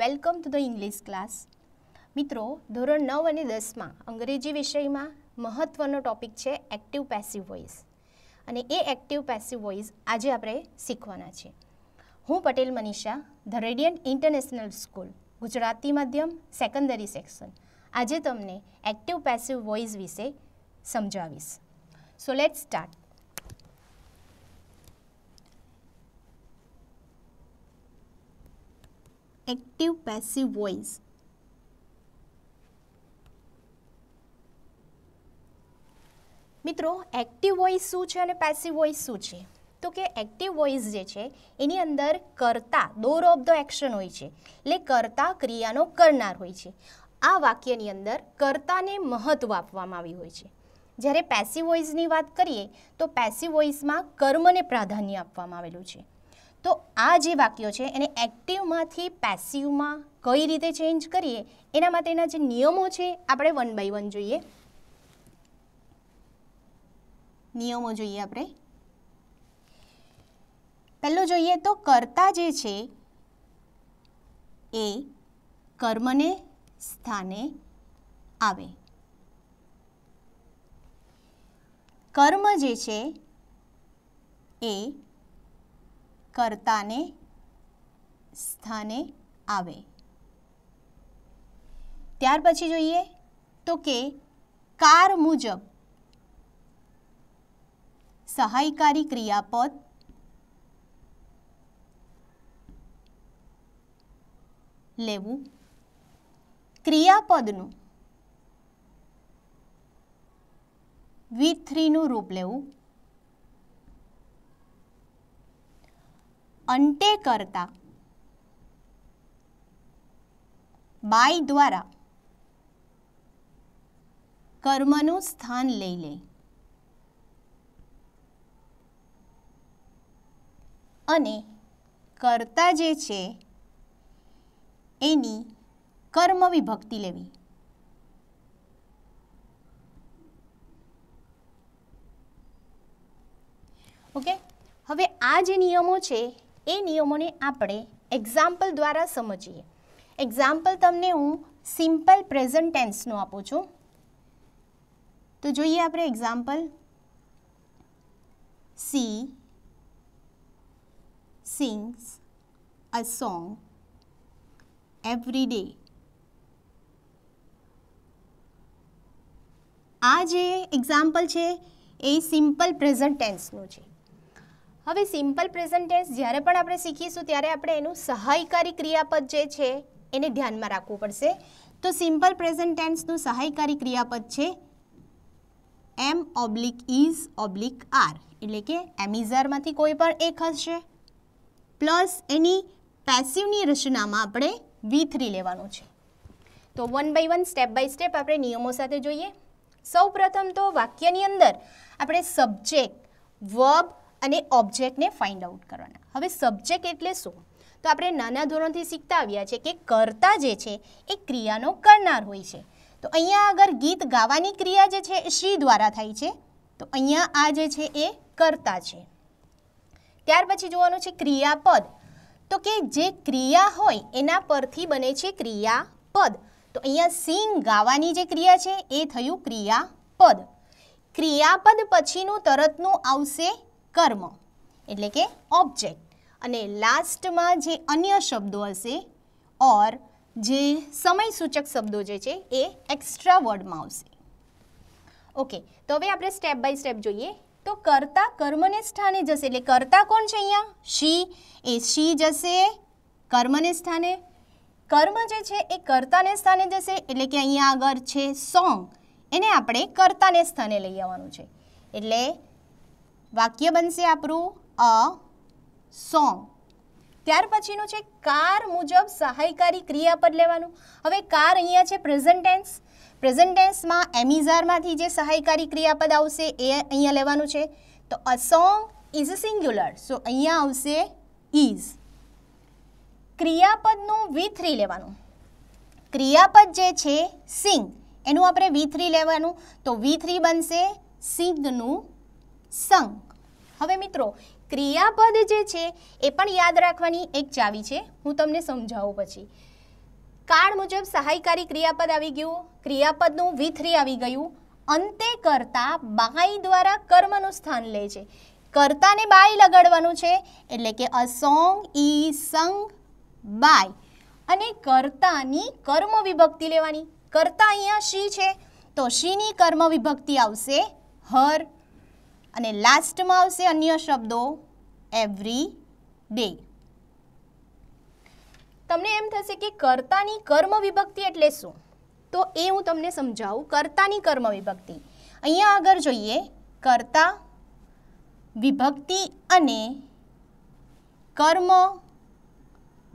welcome to the English class મિત્રો ધોરણ નવ અને દસમાં અંગ્રેજી વિષયમાં મહત્ત્વનો ટોપિક છે એક્ટિવ પેસિવ વોઇસ અને એ એક્ટિવ પેસિવ વોઇસ આજે આપણે શીખવાના છે હું Patel Manisha the radiant international school Gujarati માધ્યમ સેકન્ડરી સેક્શન આજે તમને એક્ટિવ પેસિવ વોઇસ વિશે સમજાવીશ so let start active passive voice મિત્રો એક્ટિવ વોઇસ શું છે અને પેસિવ વોઇસ શું છે તો કે એક્ટિવ વોઇસ જે છે એની અંદર કરતા દોર ઓફ ધ એક્શન હોય છે એટલે કરતા ક્રિયાનો કરનાર હોય છે આ વાક્યની અંદર કરતાને મહત્ત્વ આપવામાં આવ્યું હોય છે જ્યારે પેસિવ વોઇસની વાત કરીએ તો પેસિવ વોઇસમાં કર્મને પ્રાધાન્ય આપવામાં આવેલું છે તો આ જે વાક્યો છે એને એક્ટિવમાંથી પેસિવમાં કઈ રીતે ચેન્જ કરીએ એના માટેના જે નિયમો છે આપણે વન બાય વન જોઈએ નિયમો જોઈએ આપણે પહેલો જોઈએ તો કર્તા જે છે એ કર્મને સ્થાને આવે કર્મ જે છે એ કર્તાને સ્થાને આવે ત્યાર પછી જોઈએ તો કે કાર મુજબ સહાયકારી ક્રિયાપદ લેવું ક્રિયાપદનું વી થ્રીનું રૂપ લેવું અંતે કરતા બાઈ દ્વારા કર્મનું સ્થાન લઈ લે અને કર્તા જે છે એની કર્મ વિભક્તિ લેવી ઓકે હવે આ જે નિયમો છે એ નિયમોને આપણે એક્ઝામ્પલ દ્વારા સમજીએ એક્ઝામ્પલ તમને હું સિમ્પલ પ્રેઝન્ટ ટેન્સનું આપું છું તો જોઈએ આપણે example she sings a song every day આ જે એક્ઝામ્પલ છે એ સિમ્પલ પ્રેઝન્ટ ટેન્સનું છે હવે સિમ્પલ પ્રેઝન્ટ ટેન્સ જ્યારે પણ આપણે શીખીશું ત્યારે આપણે એનું સહાયકારી ક્રિયાપદ જે છે એને ધ્યાનમાં રાખવું પડશે તો સિમ્પલ પ્રેઝન્ટ ટેન્સનું સહાયકારી ક્રિયાપદ છે am oblique is oblique are એટલે કે એમિઝારમાંથી કોઈ પણ એક હશે પ્લસ એની પેસિવની રચનામાં આપણે વી થ્રી લેવાનું છે તો one by one step by step આપણે નિયમો સાથે જોઈએ સૌ પ્રથમ તો વાક્યની અંદર આપણે સબ્જેક્ટ વર્બ અને ઓબ્જેક્ટને ફાઇન્ડ આઉટ કરવાના હવે સબ્જેક્ટ એટલે શું તો આપણે નાના ધોરણથી શીખતા આવ્યા છે કે કરતા જે છે એ ક્રિયાનો કરનાર હોય છે તો અહીંયા આગળ ગીત ગાવાની ક્રિયા જે છે એ શ્રી દ્વારા થાય છે તો અહીંયા આ જે છે એ કરતા છે ત્યાર પછી જોવાનું છે ક્રિયાપદ તો કે જે ક્રિયા હોય એના પરથી બને છે ક્રિયાપદ તો અહીંયા સિંગ ગાવાની જે ક્રિયા છે એ થયું ક્રિયાપદ ક્રિયાપદ પછીનું તરતનું આવશે કર્મ એટલે કે ઓબ્જેક્ટ અને લાસ્ટમાં જે અન્ય શબ્દો હશે ઓર જે સમયસૂચક શબ્દો જે છે એ એક્સ્ટ્રા વર્ડમાં આવશે ઓકે તો હવે આપણે સ્ટેપ બાય સ્ટેપ જોઈએ તો કરતા કર્મને સ્થાને જશે એટલે કરતા કોણ છે અહીંયા શી એ શી જશે કર્મને સ્થાને કર્મ જે છે એ કર્તાને સ્થાને જશે એટલે કે અહીંયા આગળ છે સોંગ એને આપણે કરતાને સ્થાને લઈ આવવાનું છે એટલે વાક્ય બનશે આપણું અ સોંગ ત્યાર પછીનું છે કાર મુજબ સહાયકારી ક્રિયાપદ લેવાનું હવે કાર અહીંયા છે પ્રેઝન્ટ ટેન્સ પ્રેઝન્ટ એમિઝારમાંથી જે સહાયકારી ક્રિયાપદ આવશે એ અહીંયા લેવાનું છે તો a song is singular so અહીંયા આવશે ઇઝ ક્રિયાપદનું વી થ્રી લેવાનું ક્રિયાપદ જે છે સિંગ એનું આપણે વી થ્રી લેવાનું તો વી થ્રી બનશે સિંગનું સંગ હવે મિત્રો ક્રિયાપદ જે છે એ પણ યાદ રાખવાની એક ચાવી છે હું તમને સમજાવું પછી કાળ મુજબ સહાયકારી ક્રિયાપદ આવી ગયું ક્રિયાપદનું વિથરી આવી ગયું અંતે કરતાં બાઈ દ્વારા કર્મનું સ્થાન લે છે કર્તાને બાય લગાડવાનું છે એટલે કે અ સોંગ ઈ સંગ બાય અને કર્તાની કર્મ વિભક્તિ લેવાની કર્તા અહીંયા શી છે તો શીની કર્મ વિભક્તિ આવશે હર અને લાસ્ટમાં આવશે અન્ય શબ્દો એવરી ડે તમને એમ થશે કે કર્તાની કર્મ વિભક્તિ એટલે શું તો એ હું તમને સમજાવું કર્તાની કર્મ વિભક્તિ અહીંયા આગળ જોઈએ કર્તા વિભક્તિ અને કર્મ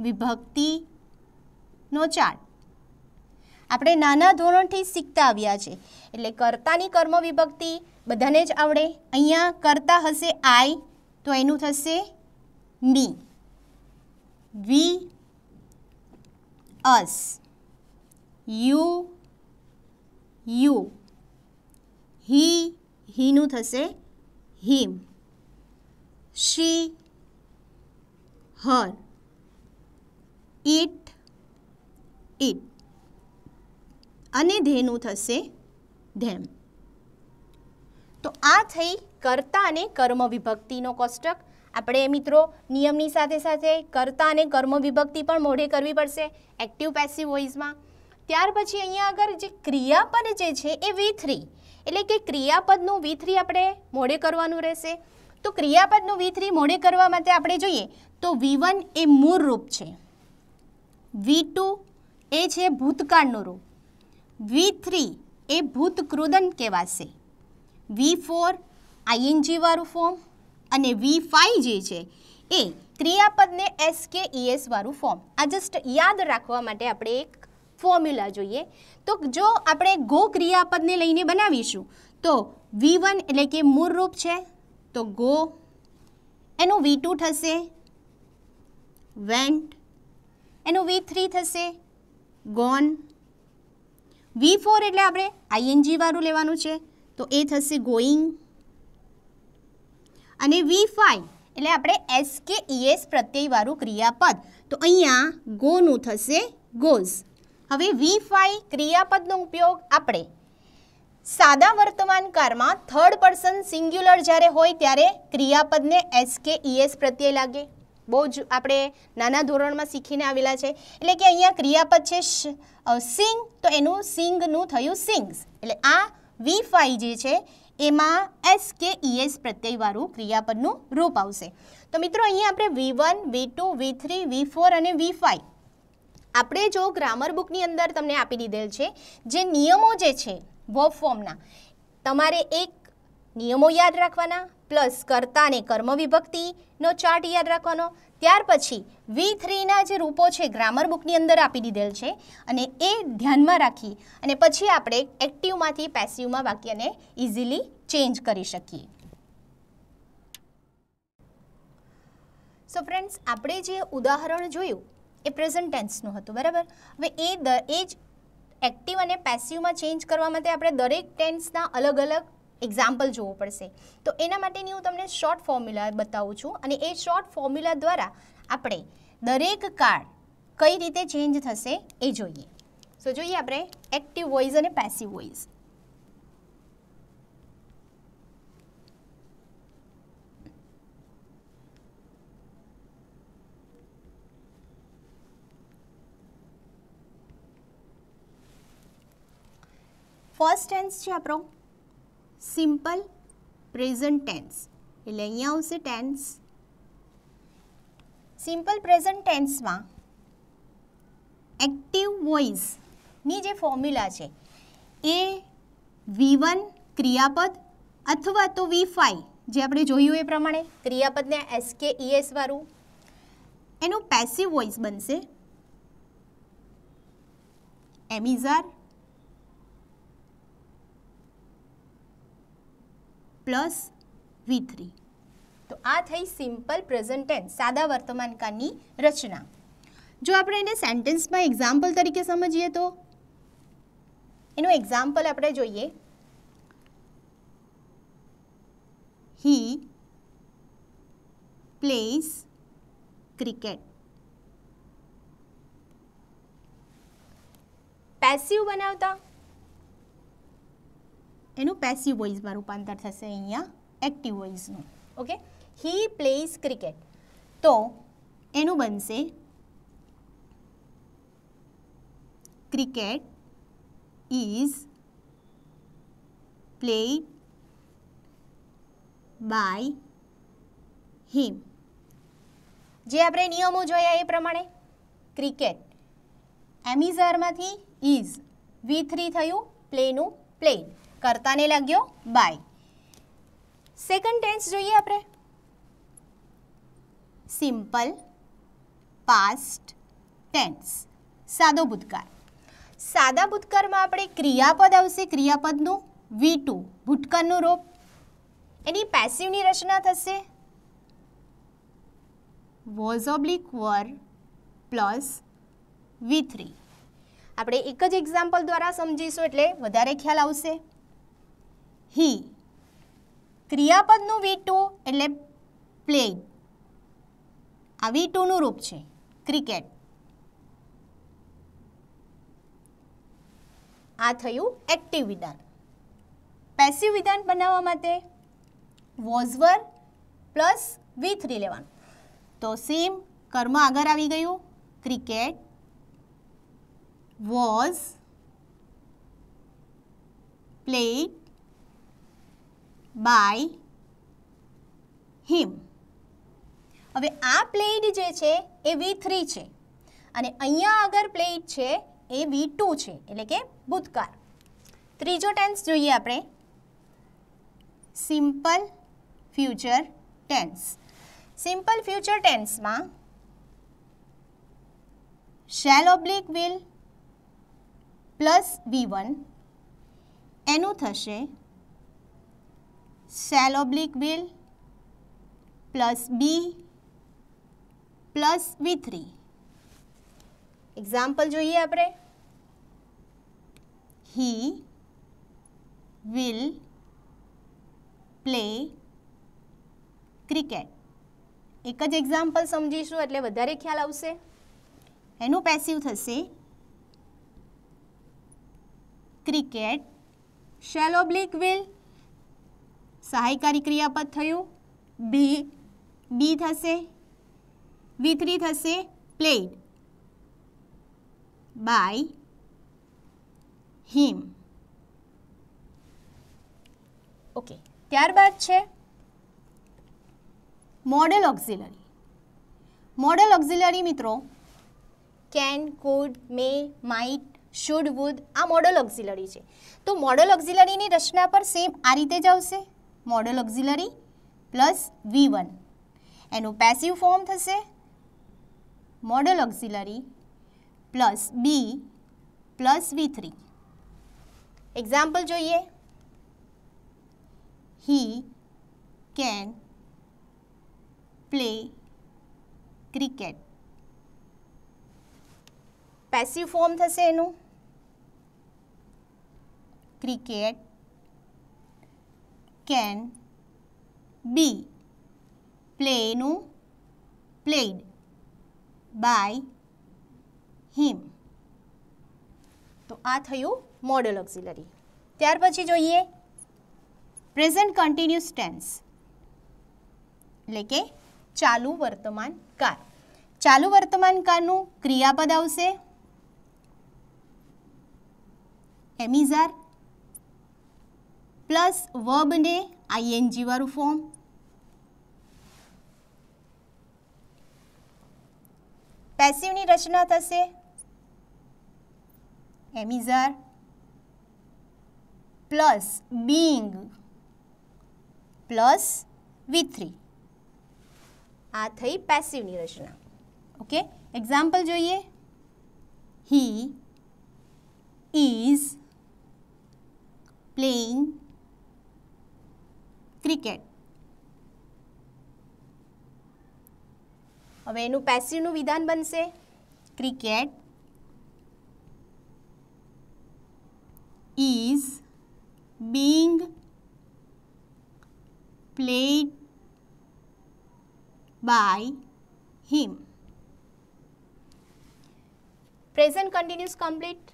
વિભક્તિનો ચાર્ટ આપણે નાના ધોરણથી શીખતા આવ્યા છે એટલે કર્તાની કર્મ વિભક્તિ બધાને જ આવડે અહીંયા કરતા હશે આઈ તો એનું થશે મી વી અસ યુ યુ હી હીનું થશે હિમ શી હર ઇટ ઇટ અને ધેનું થશે ધેમ તો આ થઈ કરતા અને કર્મ વિભક્તિનો કોષ્ટક આપણે મિત્રો નિયમની સાથે સાથે કરતા અને કર્મ વિભક્તિ પણ મોઢે કરવી પડશે એક્ટિવ પેસિવ વોઇસમાં ત્યાર પછી અહીંયા આગળ જે ક્રિયાપદ જે છે એ વી થ્રી એટલે કે ક્રિયાપદનું વી થ્રી આપણે મોઢે કરવાનું રહેશે તો ક્રિયાપદનું વી થ્રી મોઢે કરવા માટે આપણે જોઈએ તો વી વન એ મૂળ રૂપ છે વી ટુ એ છે ભૂતકાળનું રૂપ વી થ્રી એ ભૂતક્રુદન કહેવાશે વી ફોર આઈએનજીવાળું ફોર્મ અને વી ફાઈ જે છે એ ક્રિયાપદને એસ કે વાળું ફોર્મ આ જસ્ટ યાદ રાખવા માટે આપણે એક ફોર્મ્યુલા જોઈએ તો જો આપણે ગો ક્રિયાપદને લઈને બનાવીશું તો વી વન એટલે કે મૂળ રૂપ છે તો ગો એનું વી ટુ થશે વેન્ટ એનું વી થ્રી થશે ગોન વી ફોર એટલે આપણે આઈએનજી વાળું લેવાનું છે તો એ થશે ગોઈંગ અને વી ફાઈ એટલે આપણે એસ કે ઈએસ પ્રત્યયવાળું ક્રિયાપદ તો અહીંયા ગોનું થશે ગોઝ હવે વી ફાઈ ક્રિયાપદનો ઉપયોગ આપણે સાદા વર્તમાન વર્તમાનકારમાં થર્ડ પર્સન સિંગ્યુલર જ્યારે હોય ત્યારે ક્રિયાપદને એસ કે ઈએસ પ્રત્યય લાગે બહુ જ આપણે નાના ધોરણમાં શીખીને આવેલા છે એટલે કે અહીંયા ક્રિયાપદ છે સિંગ તો એનું સિંગનું થયું સિંગ્સ એટલે આ વી ફાઈ જે છે એમાં એસ કે ઈએસ e પ્રત્યયવાળું ક્રિયાપદનું રૂપ આવશે તો મિત્રો અહીંયા આપણે V one V two V three V four અને વી ફાઈ આપણે જો ગ્રામર બુકની અંદર તમને આપી દીધેલ છે જે નિયમો જે છે વર્બ ફોર્મના તમારે એક નિયમો યાદ રાખવાના પ્લસ કર્તા કર્મ વિભક્તિનો ચાર્ટ યાદ રાખવાનો ત્યાર પછી વી થ્રીના જે રૂપો છે ગ્રામર બુકની અંદર આપી દીધેલ છે અને એ ધ્યાનમાં રાખી અને પછી આપણે એક્ટિવમાંથી પેસિવમાં વાક્યને ઇઝીલી ચેન્જ કરી શકીએ સો ફ્રેન્ડ્સ આપણે જે ઉદાહરણ જોયું એ પ્રેઝન્ટ ટેન્સનું હતું બરાબર હવે એ દ એ જ એક્ટિવ અને પેસિવમાં ચેન્જ કરવા માટે આપણે દરેક ટેન્સના અલગ અલગ એક્ઝામ્પલ જોવો પડશે તો એના માટેની હું તમને શોર્ટ ફોર્મ્યુલા બતાવું છું અને એ શોર્ટ ફોર્મ્યુલા દ્વારા આપણે દરેક કાર્ડ કઈ રીતે ચેન્જ થશે એ જોઈએ સો જોઈએ આપણે એક્ટિવ વોઇસ અને પેસિવ વોઇસ ફર્સ્ટ ટેન્સ છે આપણો સિમ્પલ પ્રેઝન્ટ ટેન્સ એટલે અહીંયા આવશે ટેન્સ સિમ્પલ પ્રેઝન્ટ ટેન્સમાં એક્ટિવ વોઇસની જે ફોર્મ્યુલા છે એ વી વન ક્રિયાપદ અથવા તો વી ફાઈ જે આપણે જોયું એ પ્રમાણે ક્રિયાપદને એસકે e વાળું એનું પેસિવ વોઇસ બનશે એમિઝાર प्लस वी थ्री तो आ थी सीम्पल प्रेजेंटेन्स सादा वर्तमान का रचना जो आप सेंटेन्स में एक्जाम्पल तरीके समझिए तो यू एक्जाम्पल आप जीए ही प्लेस क्रिकेट पैसिव बनावता એનું પેસિવ વોઇસમાં રૂપાંતર થશે અહીંયા એક્ટિવ વોઇસનું ઓકે હી પ્લેઝ ક્રિકેટ તો એનું બનશે cricket is played by him જે આપણે નિયમો જોયા એ પ્રમાણે ક્રિકેટ એમિઝારમાંથી ઇઝ વી થ્રી થયું પ્લેનું પ્લેન કરતાને લાગ્યો બાય સેકન્ડ ટેન્સ જોઈએ આપણે સિમ્પલ પાસ્ટ ટેન્સ સાદો ભૂતકાળ સાદા ભૂતકાળમાં આપણે ક્રિયાપદ આવશે ક્રિયાપદનું વી ટુ ભૂતકાળનું રોપ એની પેસિવની રચના થશે was oblique were plus V three આપણે એક જ એક્ઝામ્પલ દ્વારા સમજીશું એટલે વધારે ખ્યાલ આવશે હી ક્રિયાપદનું વી ટુ એટલે પ્લેઇડ આ વી ટુનું રૂપ છે ક્રિકેટ આ થયું એક્ટિવ વિધાન પેસિવ વિધાન બનાવવા માટે was were plus V three લેવાનું તો સેમ કર્મ આગળ આવી ગયું cricket was played by him હવે આ પ્લેટ જે છે એ વી થ્રી છે અને અહીંયા આગળ પ્લેટ છે એ વી ટુ છે એટલે કે ભૂતકાળ ત્રીજો ટેન્સ જોઈએ આપણે simple future tense simple future ટેન્સમાં shall oblique will plus V one એનું થશે shall oblique will plus be plus V three example જોઈએ આપણે હી વિલ પ્લે ક્રિકેટ એક જ એક્ઝામ્પલ સમજીશું એટલે વધારે ખ્યાલ આવશે એનું પેસિવ થશે ક્રિકેટ શેલ ઓબ્લિક વિલ સહાયકારી ક્રિયાપદ થયું બી બી થશે વી થ્રી થશે પ્લેડ બાય હિમ ઓકે ત્યારબાદ છે મોડેલ ઓક્ઝિલરી મોડેલ ઓક્ઝિલરી મિત્રો can could may might should would આ મોડલ ઓક્ઝિલરી છે તો મોડલ ઓક્ઝિલરીની રચના પર સેમ આ રીતે જ આવશે modal auxiliary plus V one એનું પેસિવ ફોર્મ થશે modal auxiliary plus be plus V three example જોઈએ he can play cricket passive form થશે એનું ક્રિકેટ કેન બી પ્લેનું પ્લેડ બાય હિમ તો આ થયું મોડલ ઓક્ઝિલરી ત્યાર પછી જોઈએ પ્રેઝન્ટ કન્ટિન્યુઅસ ટેન્સ એટલે કે ચાલુ વર્તમાન કાર ચાલુ વર્તમાન કારનું ક્રિયાપદ આવશે એમિઝાર प्लस वर्ब ने आईएनजी वालू फॉर्म पैसिव रचना थे am is are plus being plus V three आ थी पैसिव रचना ओके एक्जाम्पल जो है ही इज प्लेइंग ક્રિકેટ હવે એનું પેસિવનું વિધાન બનશે cricket is being played by him present continuous complete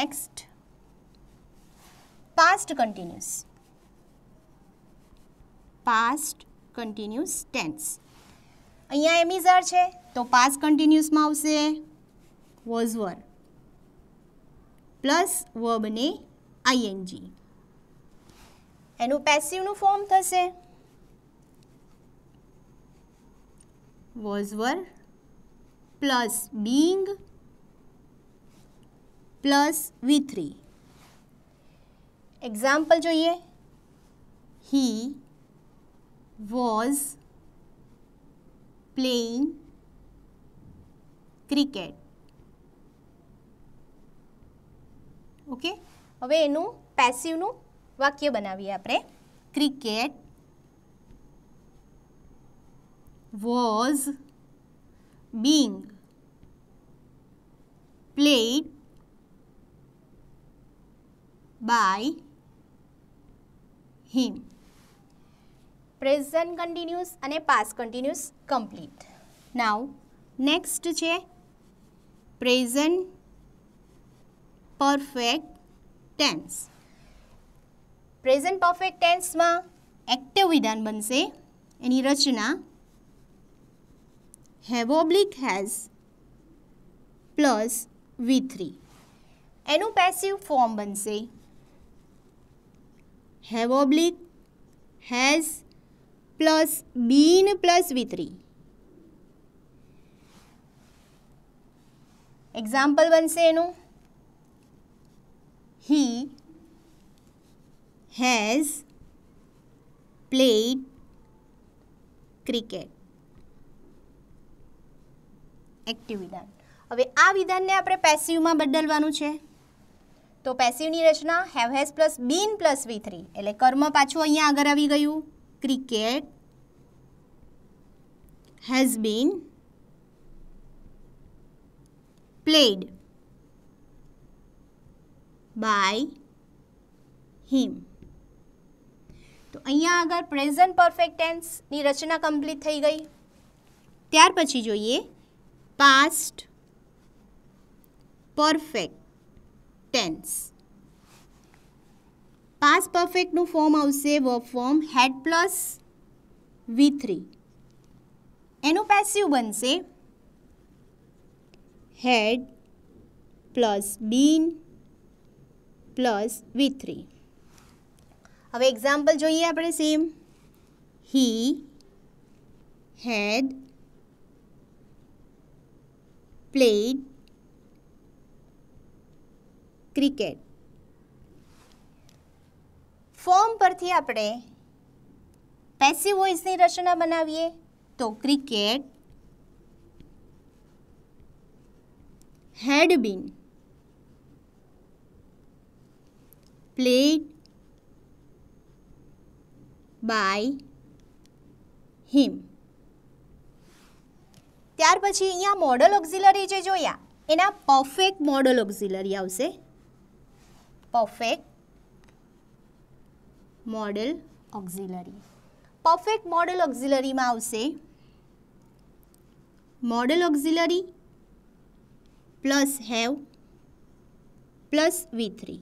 next past continuous past continuous tense અહીંયા એમિઝર છે તો પાસ્ટ કન્ટિન્યુઅસમાં આવશે વોઝ વર પ્લસ વર્બને આઈએનજી એનું પેસિવનું ફોર્મ થશે was were plus being plus V three example જોઈએ he was playing cricket okay હવે એનું પેસિવનું વાક્ય બનાવીએ આપણે cricket was being played by him present continuous અને past continuous complete now next છે present perfect tense present perfect ટેન્સમાં એક્ટિવ વિધાન બનશે એની રચના have oblique has plus V three એનું પેસિવ ફોર્મ બનશે have oblique has plus been plus V three example બનશે એનું he has played cricket active વિધાન હવે આ વિધાનને આપણે પેસિવમાં બદલવાનું છે તો પેસિવની રચના have has plus been plus V three એટલે કર્મ પાછું અહીંયા આગળ આવી ગયું cricket has been played by him तो अँ अगर प्रेजेंट परफेक्ट टेन्स रचना कम्प्लीट थी गई त्यार पी जो पास्ट परफेक्ट टेन्स પાસ પરફેક્ટનું ફોર્મ આવશે verb form had plus V three એનું પેસિવ બનશે had plus been plus V three હવે એક્ઝામ્પલ જોઈએ આપણે same he had played cricket form પરથી આપણે પેસિવ વોઇસની રચના બનાવીએ તો cricket had been played by him ત્યાર પછી અહીંયા મોડલ ઓક્ઝિલરી જે જોયા એના પરફેક્ટ મોડલ ઓક્ઝિલરી આવશે perfect modal auxiliary perfect modal ઓક્ઝિલરીમાં આવશે modal auxiliary plus have plus V three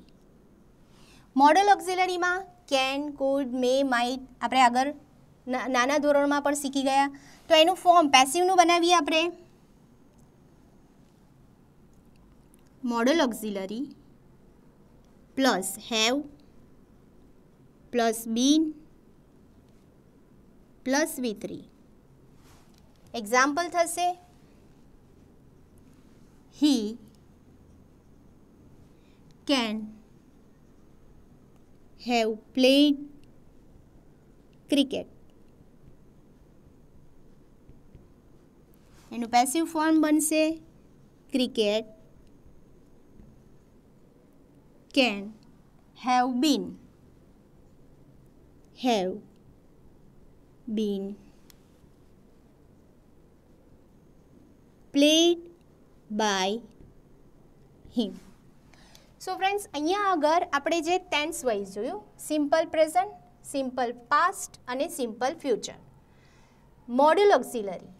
modal ઓક્ઝિલરીમાં કેન કોડ મે માઇટ આપણે આગળ નાના ધોરણમાં પણ શીખી ગયા તો એનું ફોર્મ પેસિવનું બનાવીએ આપણે modal auxiliary plus have plus be plus V three example થશે he can have played cricket એનું પેસિવ ફોર્મ બનશે cricket can have been have been played by him so friends અહીંયા આગળ આપણે જે ટેન્સ વાઇઝ જોયું સિમ્પલ પ્રેઝન્ટ સિમ્પલ પાસ્ટ અને simple future modal auxiliary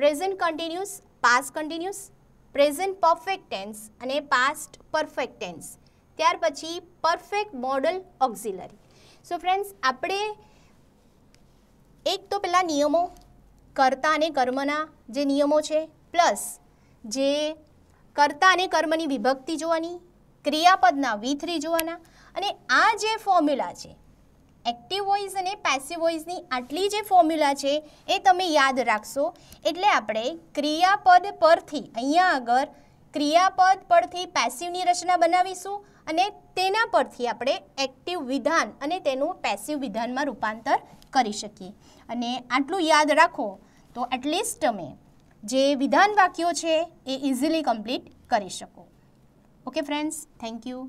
present continuous past continuous present perfect tense અને past perfect tense ત્યાર પછી perfect modal auxiliary so friends આપણે એક તો પેલા નિયમો કર્તા અને કર્મના જે નિયમો છે પ્લસ જે કર્તા અને કર્મની વિભક્તિ જોવાની ક્રિયાપદના વિથરી જોવાના અને આ જે ફોર્મ્યુલા છે એક્ટિવ વોઇસ અને પેસિવ વોઇસની આટલી જે ફોર્મ્યુલા છે એ તમે યાદ રાખશો એટલે આપણે ક્રિયાપદ પરથી અહીંયા આગળ ક્રિયાપદ પરથી પેસિવની રચના બનાવીશું અને તેના પરથી આપણે એક્ટિવ વિધાન અને તેનું પેસિવ વિધાનમાં રૂપાંતર કરી શકીએ અને આટલું યાદ રાખો તો એટલીસ્ટ તમે જે વિધાન વાક્યો છે એ ઇઝીલી કમ્પ્લીટ કરી શકો ઓકે ફ્રેન્ડ્સ થેન્ક યુ